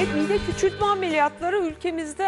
Et mide küçültme ameliyatları ülkemizde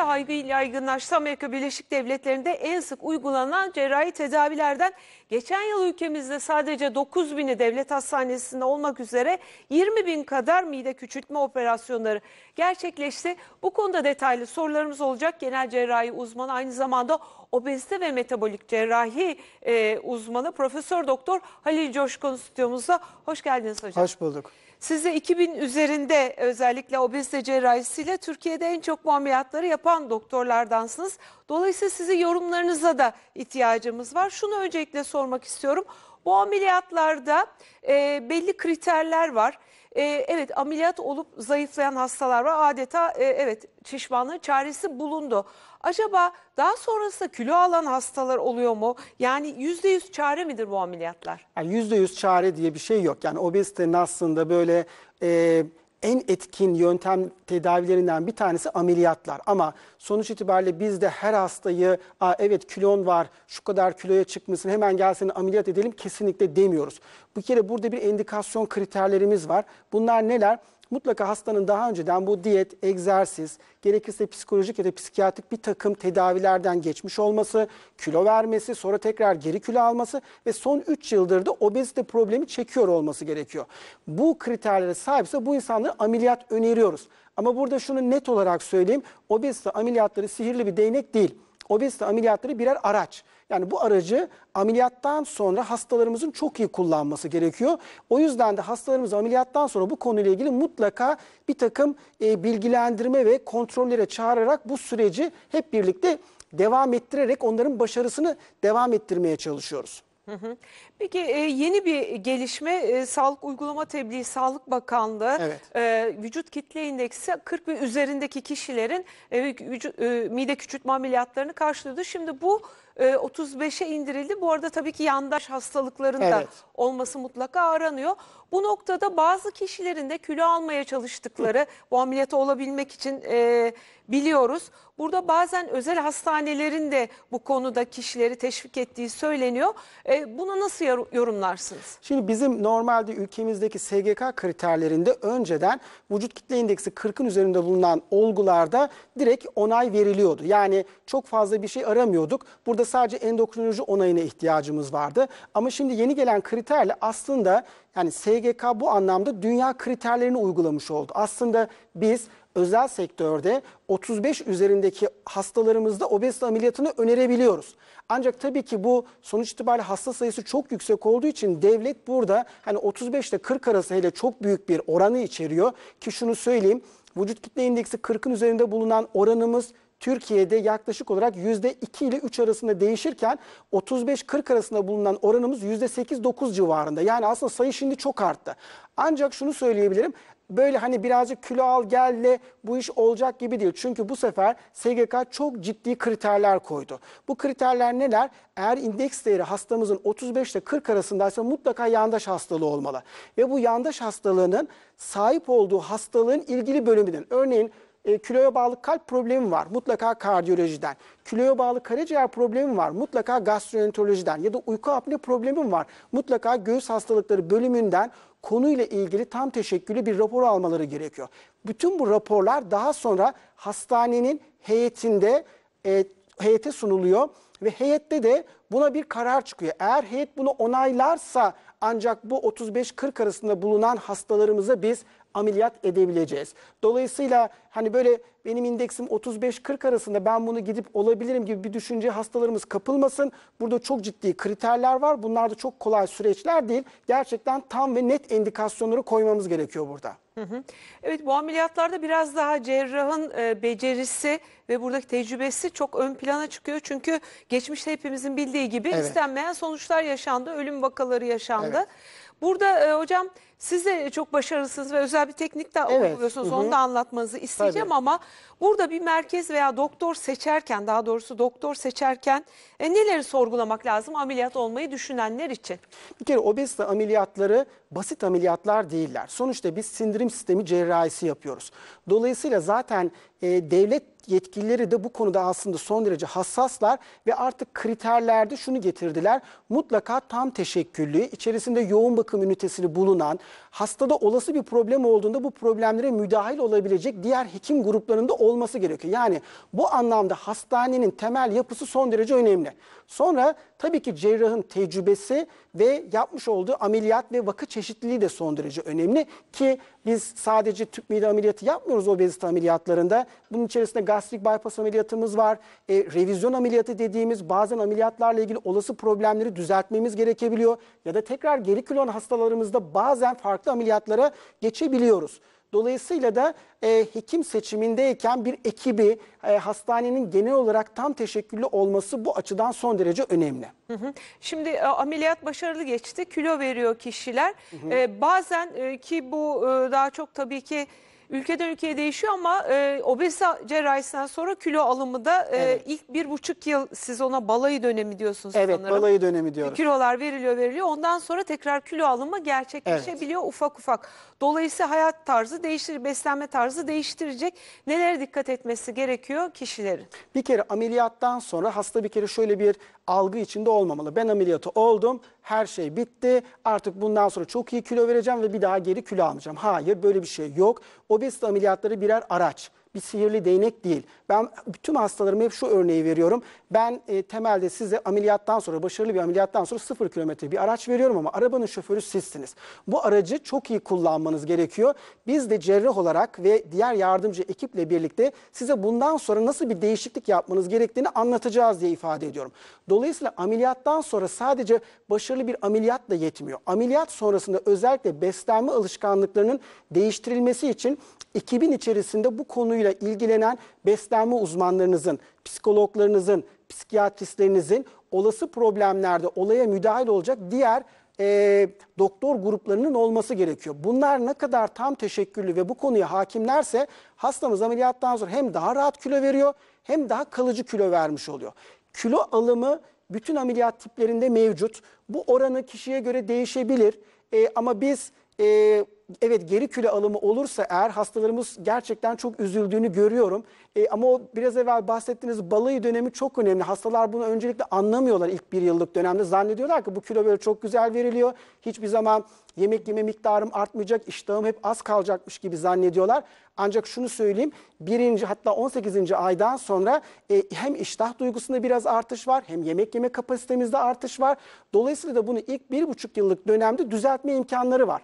yaygınlaştı. Amerika Birleşik Devletleri'nde en sık uygulanan cerrahi tedavilerden geçen yıl ülkemizde sadece 9 bini devlet hastanesinde olmak üzere 20 bin kadar mide küçültme operasyonları gerçekleşti. Bu konuda detaylı sorularımız olacak. Genel cerrahi uzmanı aynı zamanda obezite ve metabolik cerrahi e, uzmanı Profesör Doktor Halil Coşkun stüdyomuzda. Hoş geldiniz hocam. Hoş bulduk. Size 2000 üzerinde özellikle obezite cerrahisiyle Türkiye'de en çok muameliyatları yapan doktorlardansınız. Dolayısıyla sizi yorumlarınıza da ihtiyacımız var. Şunu öncelikle sormak istiyorum. Bu ameliyatlarda e, belli kriterler var. Ee, evet ameliyat olup zayıflayan hastalar var. Adeta e, evet şişmanlığın çaresi bulundu. Acaba daha sonrasında kilo alan hastalar oluyor mu? Yani yüzde yüz çare midir bu ameliyatlar? Yani yüz çare diye bir şey yok. Yani obezitenin aslında böyle e, en etkin yöntem tedavilerinden bir tanesi ameliyatlar. Ama sonuç itibariyle biz de her hastayı Aa, evet kilon var şu kadar kiloya çıkmışsın hemen gelsin ameliyat edelim kesinlikle demiyoruz. Bu kere burada bir endikasyon kriterlerimiz var. Bunlar neler? mutlaka hastanın daha önceden bu diyet, egzersiz, gerekirse psikolojik ya da psikiyatrik bir takım tedavilerden geçmiş olması, kilo vermesi, sonra tekrar geri kilo alması ve son 3 yıldır da obezite problemi çekiyor olması gerekiyor. Bu kriterlere sahipse bu insanlara ameliyat öneriyoruz. Ama burada şunu net olarak söyleyeyim, obezite ameliyatları sihirli bir değnek değil obezite ameliyatları birer araç. Yani bu aracı ameliyattan sonra hastalarımızın çok iyi kullanması gerekiyor. O yüzden de hastalarımız ameliyattan sonra bu konuyla ilgili mutlaka bir takım e, bilgilendirme ve kontrollere çağırarak bu süreci hep birlikte devam ettirerek onların başarısını devam ettirmeye çalışıyoruz. Peki e, yeni bir gelişme e, sağlık uygulama tebliği Sağlık Bakanlığı evet. E, vücut kitle indeksi 40 ve üzerindeki kişilerin mide küçültme ameliyatlarını karşılıyordu. Şimdi bu 35'e ee, indirildi. Bu arada tabii ki yandaş hastalıkların da Evet. olması mutlaka aranıyor. Bu noktada bazı kişilerin de kilo almaya çalıştıkları bu ameliyata olabilmek için e, biliyoruz. Burada bazen özel hastanelerin de bu konuda kişileri teşvik ettiği söyleniyor. E, bunu nasıl yorumlarsınız? Şimdi bizim normalde ülkemizdeki SGK kriterlerinde önceden vücut kitle indeksi 40'ın üzerinde bulunan olgularda direkt onay veriliyordu. Yani çok fazla bir şey aramıyorduk. Burada sadece endokrinoloji onayına ihtiyacımız vardı. Ama şimdi yeni gelen kriterle aslında yani SGK bu anlamda dünya kriterlerini uygulamış oldu. Aslında biz özel sektörde 35 üzerindeki hastalarımızda obezite ameliyatını önerebiliyoruz. Ancak tabii ki bu sonuç itibariyle hasta sayısı çok yüksek olduğu için devlet burada hani 35 ile 40 arası hele çok büyük bir oranı içeriyor ki şunu söyleyeyim vücut kitle indeksi 40'ın üzerinde bulunan oranımız Türkiye'de yaklaşık olarak %2 ile 3 arasında değişirken 35-40 arasında bulunan oranımız %8-9 civarında. Yani aslında sayı şimdi çok arttı. Ancak şunu söyleyebilirim böyle hani birazcık kilo al gelle bu iş olacak gibi değil. Çünkü bu sefer SGK çok ciddi kriterler koydu. Bu kriterler neler? Eğer indeks değeri hastamızın 35 ile 40 arasındaysa mutlaka yandaş hastalığı olmalı. Ve bu yandaş hastalığının sahip olduğu hastalığın ilgili bölümünün örneğin e, kiloya bağlı kalp problemi var mutlaka kardiyolojiden. Kiloya bağlı karaciğer problemi var mutlaka gastroenterolojiden ya da uyku apne problemi var mutlaka göğüs hastalıkları bölümünden konuyla ilgili tam teşekküllü bir rapor almaları gerekiyor. Bütün bu raporlar daha sonra hastanenin heyetinde e, heyete sunuluyor ve heyette de buna bir karar çıkıyor. Eğer heyet bunu onaylarsa ancak bu 35-40 arasında bulunan hastalarımızı biz ameliyat edebileceğiz. Dolayısıyla hani böyle benim indeksim 35-40 arasında ben bunu gidip olabilirim gibi bir düşünce hastalarımız kapılmasın. Burada çok ciddi kriterler var. Bunlar da çok kolay süreçler değil. Gerçekten tam ve net indikasyonları koymamız gerekiyor burada. Evet bu ameliyatlarda biraz daha cerrahın e, becerisi ve buradaki tecrübesi çok ön plana çıkıyor. Çünkü geçmişte hepimizin bildiği gibi evet. istenmeyen sonuçlar yaşandı. Ölüm vakaları yaşandı anda. Evet. Burada e, hocam siz de çok başarılısınız ve özel bir teknik de evet. uyguluyorsunuz. Onu da anlatmanızı isteyeceğim Tabii. ama burada bir merkez veya doktor seçerken daha doğrusu doktor seçerken e, neleri sorgulamak lazım ameliyat olmayı düşünenler için? Bir kere obezite ameliyatları basit ameliyatlar değiller. Sonuçta biz sindirim sistemi cerrahisi yapıyoruz. Dolayısıyla zaten e, devlet yetkilileri de bu konuda aslında son derece hassaslar ve artık kriterlerde şunu getirdiler. Mutlaka tam teşekküllü, içerisinde yoğun bakım ünitesini bulunan, hastada olası bir problem olduğunda bu problemlere müdahil olabilecek diğer hekim gruplarında olması gerekiyor. Yani bu anlamda hastanenin temel yapısı son derece önemli. Sonra tabii ki cerrahın tecrübesi ve yapmış olduğu ameliyat ve vakı çeşitliliği de son derece önemli ki biz sadece tüp mide ameliyatı yapmıyoruz obezite ameliyatlarında. Bunun içerisinde gastrik bypass ameliyatımız var. E, revizyon ameliyatı dediğimiz bazen ameliyatlarla ilgili olası problemleri düzeltmemiz gerekebiliyor. Ya da tekrar geri kilo hastalarımızda bazen farklı farklı ameliyatlara geçebiliyoruz. Dolayısıyla da e, hekim seçimindeyken bir ekibi e, hastanenin genel olarak tam teşekküllü olması bu açıdan son derece önemli. Hı hı. Şimdi e, ameliyat başarılı geçti. Kilo veriyor kişiler. Hı hı. E, bazen e, ki bu e, daha çok tabii ki Ülkeden ülkeye değişiyor ama e, obez cerrahisinden sonra kilo alımı da e, Evet. ilk bir buçuk yıl siz ona balayı dönemi diyorsunuz Evet sanırım. balayı dönemi diyoruz. E, kilolar veriliyor veriliyor ondan sonra tekrar kilo alımı gerçekleşebiliyor ufak ufak. Dolayısıyla hayat tarzı değişir, beslenme tarzı değiştirecek. Nelere dikkat etmesi gerekiyor kişilerin? Bir kere ameliyattan sonra hasta bir kere şöyle bir algı içinde olmamalı. Ben ameliyatı oldum, her şey bitti, artık bundan sonra çok iyi kilo vereceğim ve bir daha geri kilo almayacağım. Hayır böyle bir şey yok. O obezite ameliyatları birer araç bir sihirli değnek değil. Ben bütün hastalarıma hep şu örneği veriyorum. Ben e, temelde size ameliyattan sonra, başarılı bir ameliyattan sonra sıfır kilometre bir araç veriyorum ama arabanın şoförü sizsiniz. Bu aracı çok iyi kullanmanız gerekiyor. Biz de cerrah olarak ve diğer yardımcı ekiple birlikte size bundan sonra nasıl bir değişiklik yapmanız gerektiğini anlatacağız diye ifade ediyorum. Dolayısıyla ameliyattan sonra sadece başarılı bir ameliyat da yetmiyor. Ameliyat sonrasında özellikle beslenme alışkanlıklarının değiştirilmesi için ekibin içerisinde bu konuyu konuyla ilgilenen beslenme uzmanlarınızın, psikologlarınızın, psikiyatristlerinizin olası problemlerde olaya müdahil olacak diğer e, doktor gruplarının olması gerekiyor. Bunlar ne kadar tam teşekküllü ve bu konuya hakimlerse hastamız ameliyattan sonra hem daha rahat kilo veriyor hem daha kalıcı kilo vermiş oluyor. Kilo alımı bütün ameliyat tiplerinde mevcut. Bu oranı kişiye göre değişebilir e, ama biz... E, evet geri küle alımı olursa eğer hastalarımız gerçekten çok üzüldüğünü görüyorum. E, ama o biraz evvel bahsettiğiniz balayı dönemi çok önemli. Hastalar bunu öncelikle anlamıyorlar ilk bir yıllık dönemde. Zannediyorlar ki bu kilo böyle çok güzel veriliyor. Hiçbir zaman yemek yeme miktarım artmayacak, iştahım hep az kalacakmış gibi zannediyorlar. Ancak şunu söyleyeyim, birinci hatta 18. aydan sonra e, hem iştah duygusunda biraz artış var, hem yemek yeme kapasitemizde artış var. Dolayısıyla da bunu ilk bir buçuk yıllık dönemde düzeltme imkanları var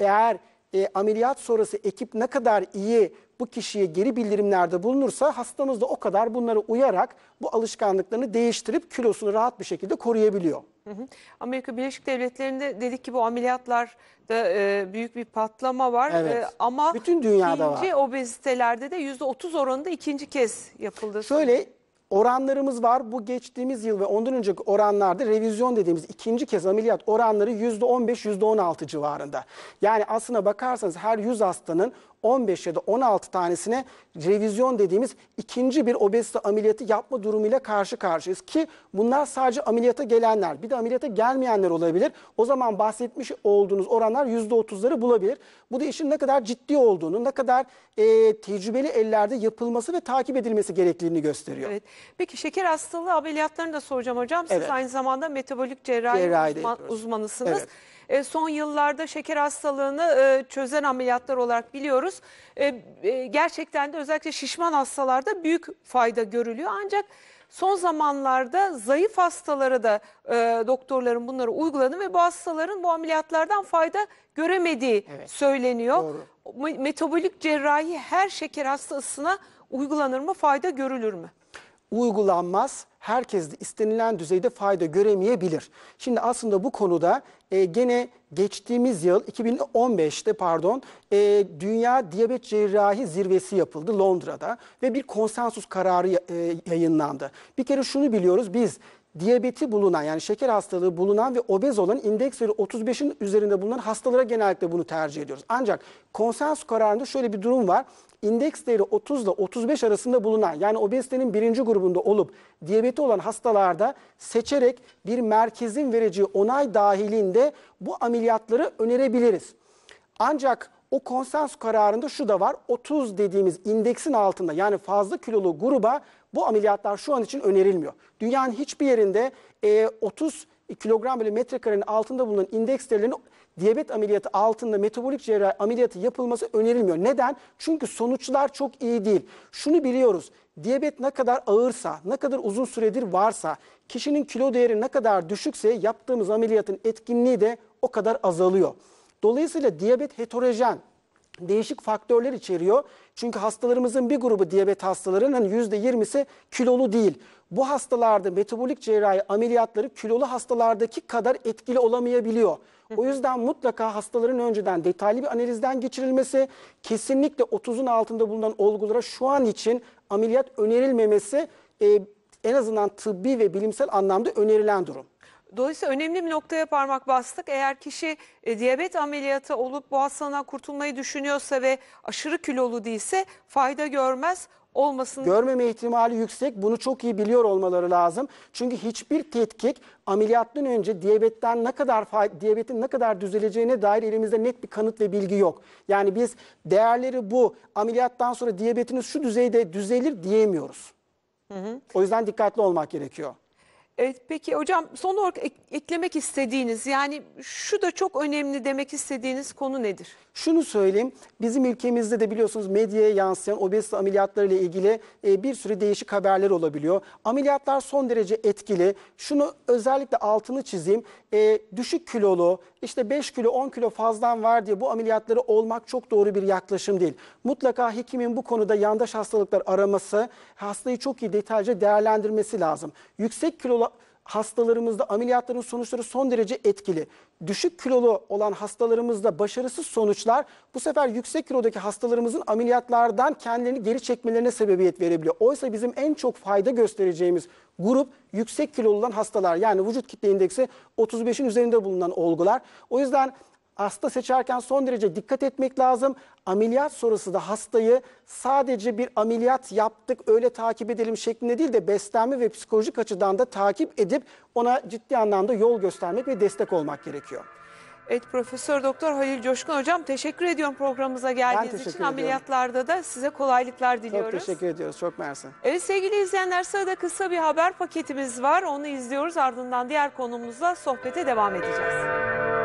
eğer e, ameliyat sonrası ekip ne kadar iyi bu kişiye geri bildirimlerde bulunursa hastamız da o kadar bunları uyarak bu alışkanlıklarını değiştirip kilosunu rahat bir şekilde koruyabiliyor. Hı hı. Amerika Birleşik Devletleri'nde dedik ki bu ameliyatlarda e, büyük bir patlama var. E, evet. E, ama bütün dünyada ikinci var. obezitelerde de %30 oranında ikinci kez yapıldı. Şöyle Oranlarımız var. Bu geçtiğimiz yıl ve ondan önceki oranlarda revizyon dediğimiz ikinci kez ameliyat oranları %15-16 civarında. Yani aslına bakarsanız her 100 hastanın 15 ya da 16 tanesine revizyon dediğimiz ikinci bir obezite ameliyatı yapma durumuyla karşı karşıyayız. Ki bunlar sadece ameliyata gelenler bir de ameliyata gelmeyenler olabilir. O zaman bahsetmiş olduğunuz oranlar %30'ları bulabilir. Bu da işin ne kadar ciddi olduğunu, ne kadar e, tecrübeli ellerde yapılması ve takip edilmesi gerektiğini gösteriyor. Evet. Peki şeker hastalığı ameliyatlarını da soracağım hocam. Siz Evet. aynı zamanda metabolik cerrahi Cerrahi uzman- uzmanısınız. Evet. E, son yıllarda şeker hastalığını e, çözen ameliyatlar olarak biliyoruz. E, e, gerçekten de özellikle şişman hastalarda büyük fayda görülüyor. Ancak son zamanlarda zayıf hastalara da e, doktorların bunları uyguladı ve bu hastaların bu ameliyatlardan fayda göremediği Evet. söyleniyor. Doğru. Metabolik cerrahi her şeker hastasına uygulanır mı? Fayda görülür mü? uygulanmaz. Herkes de istenilen düzeyde fayda göremeyebilir. Şimdi aslında bu konuda e, gene geçtiğimiz yıl 2015'te pardon e, Dünya Diyabet Cerrahi Zirvesi yapıldı Londra'da ve bir konsensus kararı e, yayınlandı. Bir kere şunu biliyoruz biz diyabeti bulunan yani şeker hastalığı bulunan ve obez olan indeksleri 35'in üzerinde bulunan hastalara genellikle bunu tercih ediyoruz. Ancak konsensus kararında şöyle bir durum var indeks değeri 30 ile 35 arasında bulunan yani obezitenin birinci grubunda olup diyabeti olan hastalarda seçerek bir merkezin vereceği onay dahilinde bu ameliyatları önerebiliriz. Ancak o konsens kararında şu da var 30 dediğimiz indeksin altında yani fazla kilolu gruba bu ameliyatlar şu an için önerilmiyor. Dünyanın hiçbir yerinde e, 30 kilogram bölü metrekarenin altında bulunan indeks değerlerini diyabet ameliyatı altında metabolik cerrahi ameliyatı yapılması önerilmiyor. Neden? Çünkü sonuçlar çok iyi değil. Şunu biliyoruz. Diyabet ne kadar ağırsa, ne kadar uzun süredir varsa, kişinin kilo değeri ne kadar düşükse yaptığımız ameliyatın etkinliği de o kadar azalıyor. Dolayısıyla diyabet heterojen, değişik faktörler içeriyor. Çünkü hastalarımızın bir grubu diyabet hastalarının %20'si hani kilolu değil. Bu hastalarda metabolik cerrahi ameliyatları kilolu hastalardaki kadar etkili olamayabiliyor. O yüzden mutlaka hastaların önceden detaylı bir analizden geçirilmesi, kesinlikle 30'un altında bulunan olgulara şu an için ameliyat önerilmemesi e, en azından tıbbi ve bilimsel anlamda önerilen durum. Dolayısıyla önemli bir noktaya parmak bastık. Eğer kişi e, diyabet ameliyatı olup bu hastalıktan kurtulmayı düşünüyorsa ve aşırı kilolu değilse fayda görmez olmasını... Görmeme ihtimali yüksek. Bunu çok iyi biliyor olmaları lazım. Çünkü hiçbir tetkik ameliyattan önce diyabetten ne kadar diyabetin ne kadar düzeleceğine dair elimizde net bir kanıt ve bilgi yok. Yani biz değerleri bu ameliyattan sonra diyabetiniz şu düzeyde düzelir diyemiyoruz. Hı hı. O yüzden dikkatli olmak gerekiyor. Evet, peki hocam son olarak ek- eklemek istediğiniz yani şu da çok önemli demek istediğiniz konu nedir? Şunu söyleyeyim, bizim ülkemizde de biliyorsunuz medyaya yansıyan obezite ameliyatları ile ilgili e, bir sürü değişik haberler olabiliyor. Ameliyatlar son derece etkili. Şunu özellikle altını çizeyim, e, düşük kilolu, işte 5 kilo 10 kilo fazlan var diye bu ameliyatları olmak çok doğru bir yaklaşım değil. Mutlaka hekimin bu konuda yandaş hastalıklar araması, hastayı çok iyi detaylıca değerlendirmesi lazım. Yüksek kilolu hastalarımızda ameliyatların sonuçları son derece etkili. Düşük kilolu olan hastalarımızda başarısız sonuçlar bu sefer yüksek kilodaki hastalarımızın ameliyatlardan kendilerini geri çekmelerine sebebiyet verebiliyor. Oysa bizim en çok fayda göstereceğimiz grup yüksek kilolu olan hastalar yani vücut kitle indeksi 35'in üzerinde bulunan olgular. O yüzden Hasta seçerken son derece dikkat etmek lazım. Ameliyat sonrası da hastayı sadece bir ameliyat yaptık öyle takip edelim şeklinde değil de beslenme ve psikolojik açıdan da takip edip ona ciddi anlamda yol göstermek ve destek olmak gerekiyor. Evet Profesör Doktor Halil Coşkun hocam teşekkür ediyorum programımıza geldiğiniz için. Ediyorum. Ameliyatlarda da size kolaylıklar diliyoruz. Çok teşekkür ediyoruz. Çok mersi. Evet sevgili izleyenler sırada kısa bir haber paketimiz var. Onu izliyoruz. Ardından diğer konumuzla sohbete devam edeceğiz.